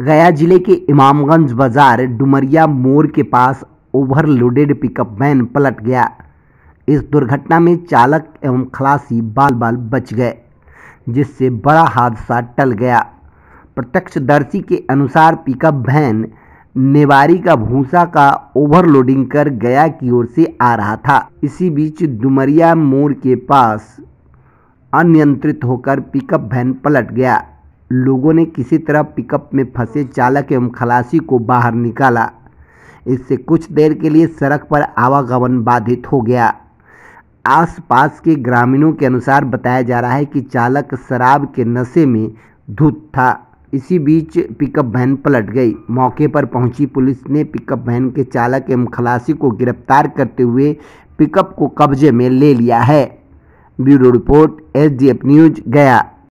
गया जिले के इमामगंज बाजार डुमरिया मोर के पास ओवरलोडेड पिकअप वैन पलट गया इस दुर्घटना में चालक एवं खलासी बाल बाल बच गए जिससे बड़ा हादसा टल गया प्रत्यक्षदर्शी के अनुसार पिकअप वैन नेवारी का भूसा का ओवरलोडिंग कर गया की ओर से आ रहा था इसी बीच डुमरिया मोड़ के पास अनियंत्रित होकर पिकअप वैन पलट गया लोगों ने किसी तरह पिकअप में फंसे चालक एवं खलासी को बाहर निकाला इससे कुछ देर के लिए सड़क पर आवागमन बाधित हो गया आसपास के ग्रामीणों के अनुसार बताया जा रहा है कि चालक शराब के नशे में धुत था इसी बीच पिकअप वैन पलट गई मौके पर पहुंची पुलिस ने पिकअप वैन के चालक एवं खलासी को गिरफ्तार करते हुए पिकअप को कब्जे में ले लिया है ब्यूरो रिपोर्ट एस न्यूज गया